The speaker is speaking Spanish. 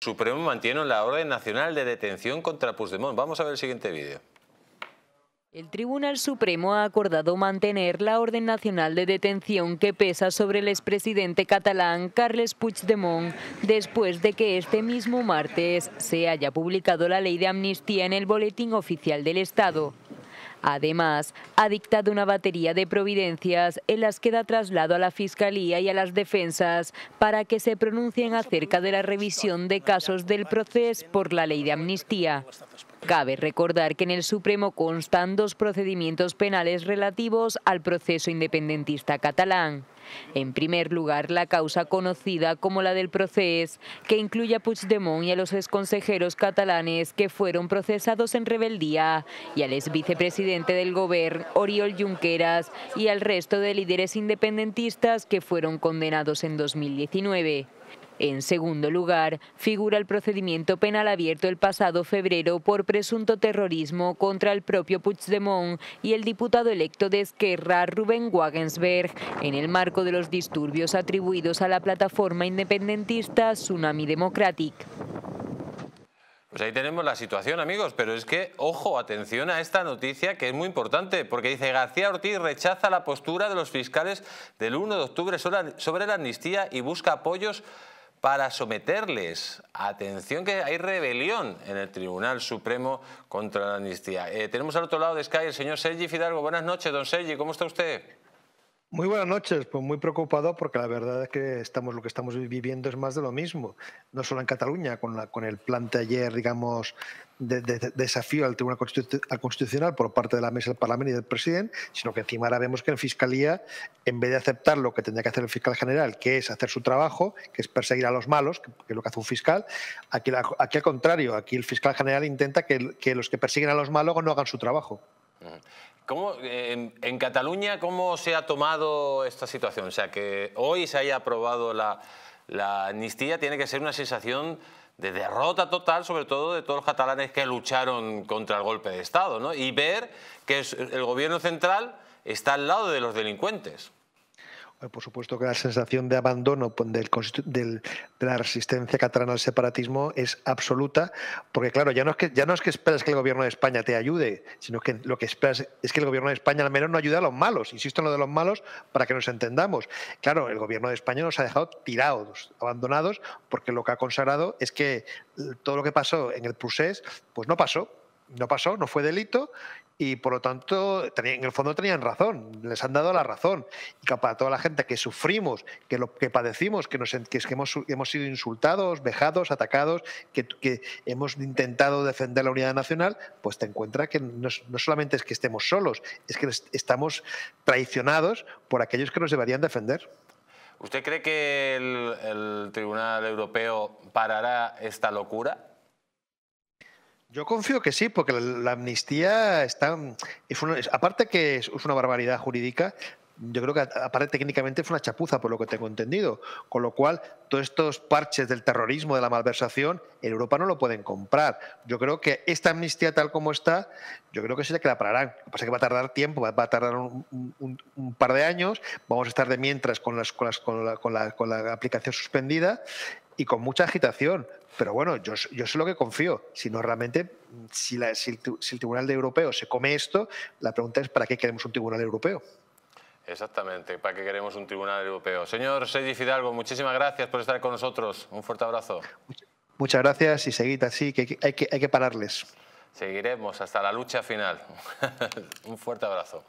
Supremo mantiene la orden nacional de detención contra Puigdemont. Vamos a ver el siguiente vídeo. El Tribunal Supremo ha acordado mantener la orden nacional de detención que pesa sobre el expresidente catalán Carles Puigdemont después de que este mismo martes se haya publicado la ley de amnistía en el Boletín Oficial del Estado. Además, ha dictado una batería de providencias en las que da traslado a la Fiscalía y a las defensas para que se pronuncien acerca de la revisión de casos del proceso por la ley de amnistía. Cabe recordar que en el Supremo constan dos procedimientos penales relativos al proceso independentista catalán. En primer lugar, la causa conocida como la del procés, que incluye a Puigdemont y a los exconsejeros catalanes que fueron procesados en rebeldía, y al exvicepresidente del gobierno, Oriol Junqueras, y al resto de líderes independentistas que fueron condenados en 2019. En segundo lugar, figura el procedimiento penal abierto el pasado febrero por presunto terrorismo contra el propio Puigdemont y el diputado electo de Esquerra, Rubén Wagensberg, en el marco de los disturbios atribuidos a la plataforma independentista Tsunami Democratic. Pues ahí tenemos la situación, amigos, pero es que, ojo, atención a esta noticia que es muy importante, porque dice García Ortiz rechaza la postura de los fiscales del 1 de octubre sobre la amnistía y busca apoyos para someterles. Atención que hay rebelión en el Tribunal Supremo contra la amnistía. Eh, tenemos al otro lado de Sky el señor Sergi Fidalgo. Buenas noches, don Sergi, ¿cómo está usted? Muy buenas noches, pues muy preocupado porque la verdad es que estamos, lo que estamos viviendo es más de lo mismo, no solo en Cataluña, con, con el plan de ayer, digamos, de, desafío al Tribunal Constitucional por parte de la mesa del Parlamento y del presidente, sino que encima ahora vemos que en Fiscalía, en vez de aceptar lo que tendría que hacer el fiscal general, que es hacer su trabajo, que es perseguir a los malos, que, es lo que hace un fiscal, aquí, aquí al contrario, aquí el fiscal general intenta que, los que persiguen a los malos no hagan su trabajo. ¿Cómo, en, Cataluña, ¿cómo se ha tomado esta situación? O sea, que hoy se haya aprobado la, la amnistía tiene que ser una sensación de derrota total, sobre todo de todos los catalanes que lucharon contra el golpe de Estado, ¿no? y ver que el gobierno central está al lado de los delincuentes por supuesto que la sensación de abandono del, de la resistencia catalana al separatismo es absoluta, porque claro, ya no, es que, ya no es que esperas que el gobierno de España te ayude, sino que lo que esperas es que el gobierno de España al menos no ayude a los malos, insisto en lo de los malos, para que nos entendamos. Claro, el gobierno de España nos ha dejado tirados, abandonados, porque lo que ha consagrado es que eh, todo lo que pasó en el procés, pues no pasó, no pasó, no fue delito y por lo tanto en el fondo tenían razón, les han dado la razón. Y para toda la gente que sufrimos, que lo que padecimos, que, nos, hemos, hemos, sido insultados, vejados, atacados, que, hemos intentado defender la unidad nacional, pues te encuentras que no, solamente es que estemos solos, es que estamos traicionados por aquellos que nos deberían defender. ¿Usted cree que el Tribunal Europeo parará esta locura? Yo confío que sí, porque la, amnistía está, es aparte que es, una barbaridad jurídica, yo creo que aparte técnicamente fue una chapuza, por lo que tengo entendido. Con lo cual, todos estos parches del terrorismo, de la malversación, en Europa no lo pueden comprar. Yo creo que esta amnistía tal como está, yo creo que sí que la pararán. Lo que pasa es que va a tardar tiempo, va a tardar un, par de años. Vamos a estar de mientras con, las, con, con, la, con, la, con la aplicación suspendida y con mucha agitación. Pero bueno, yo, yo sé lo que confío. Si no, realmente, si, la, si, el, Tribunal Europeo se come esto, la pregunta es ¿para qué queremos un Tribunal Europeo? Exactamente, para qué queremos un tribunal europeo. Señor Sergi Fidalgo, muchísimas gracias por estar con nosotros. Un fuerte abrazo. Muchas gracias y seguid así, que hay que, hay que pararles. Seguiremos hasta la lucha final. un fuerte abrazo.